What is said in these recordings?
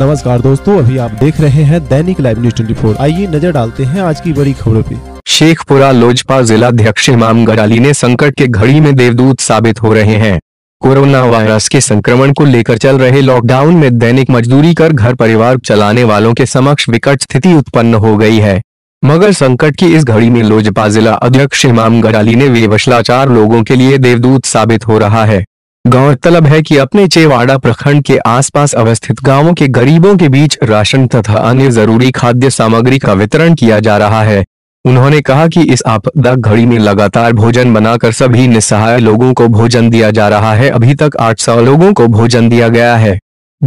नमस्कार दोस्तों अभी आप देख रहे हैं दैनिक लाइव न्यूज ट्वेंटी फोर आइए नजर डालते हैं आज की बड़ी खबरों पे शेखपुरा लोजपा जिला अध्यक्ष इमाम गराली ने संकट के घड़ी में देवदूत साबित हो रहे हैं कोरोना वायरस के संक्रमण को लेकर चल रहे लॉकडाउन में दैनिक मजदूरी कर घर परिवार चलाने वालों के समक्ष विकट स्थिति उत्पन्न हो गई है मगर संकट की इस घड़ी में लोजपा जिला अध्यक्ष इमाम गराली ने वे लोगों के लिए देवदूत साबित हो रहा है गौरतलब है कि अपने चेवाड़ा प्रखंड के आसपास अवस्थित गांवों के गरीबों के बीच राशन तथा अन्य जरूरी खाद्य सामग्री का वितरण किया जा रहा है उन्होंने कहा कि इस आपदा घड़ी में लगातार भोजन बनाकर सभी निस्सहाय लोगों को भोजन दिया जा रहा है अभी तक 800 लोगों को भोजन दिया गया है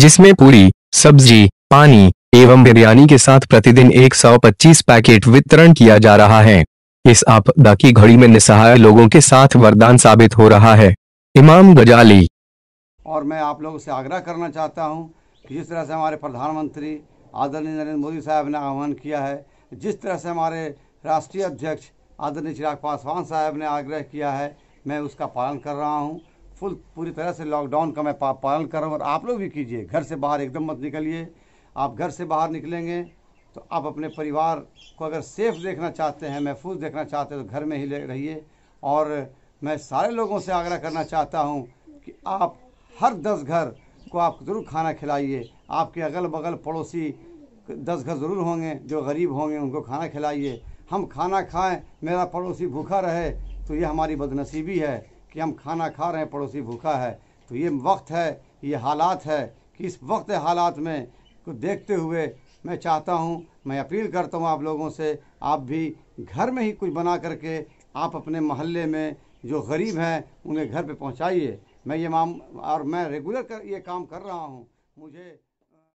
जिसमें पूरी सब्जी पानी एवं बिरयानी के साथ प्रतिदिन 125 पैकेट वितरण किया जा रहा है इस आपदा की घड़ी में निस्सहाय लोगों के साथ वरदान साबित हो रहा है इमाम गजाली और मैं आप लोगों से आग्रह करना चाहता हूं कि जिस तरह से हमारे प्रधानमंत्री आदरणीय नरेंद्र मोदी साहब ने आह्वान किया है जिस तरह से हमारे राष्ट्रीय अध्यक्ष आदरणीय चिराग पासवान साहब ने आग्रह किया है मैं उसका पालन कर रहा हूँ फुल पूरी तरह से लॉकडाउन का मैं पा पालन कर रहा हूँ और आप लोग भी कीजिए घर से बाहर एकदम मत निकलिए आप घर से बाहर निकलेंगे तो आप अपने परिवार को अगर सेफ देखना चाहते हैं महफूज देखना चाहते हैं तो घर में ही रहिए और मैं सारे लोगों से आग्रह करना चाहता हूँ कि आप हर दस घर को आप ज़रूर खाना खिलाइए आपके अगल बगल पड़ोसी दस घर ज़रूर होंगे जो गरीब होंगे उनको खाना खिलाइए हम खाना खाएं मेरा पड़ोसी भूखा रहे तो ये हमारी बदनसीबी है कि हम खाना खा रहे हैं पड़ोसी भूखा है तो ये वक्त है ये हालात है कि इस वक्त हालात में को देखते हुए मैं चाहता हूँ मैं अपील करता हूँ आप लोगों से आप भी घर में ही कुछ बना करके आप अपने मोहल्ले में जो गरीब हैं उन्हें घर पे पहुंचाइए मैं ये माम और मैं रेगुलर कर ये काम कर रहा हूँ मुझे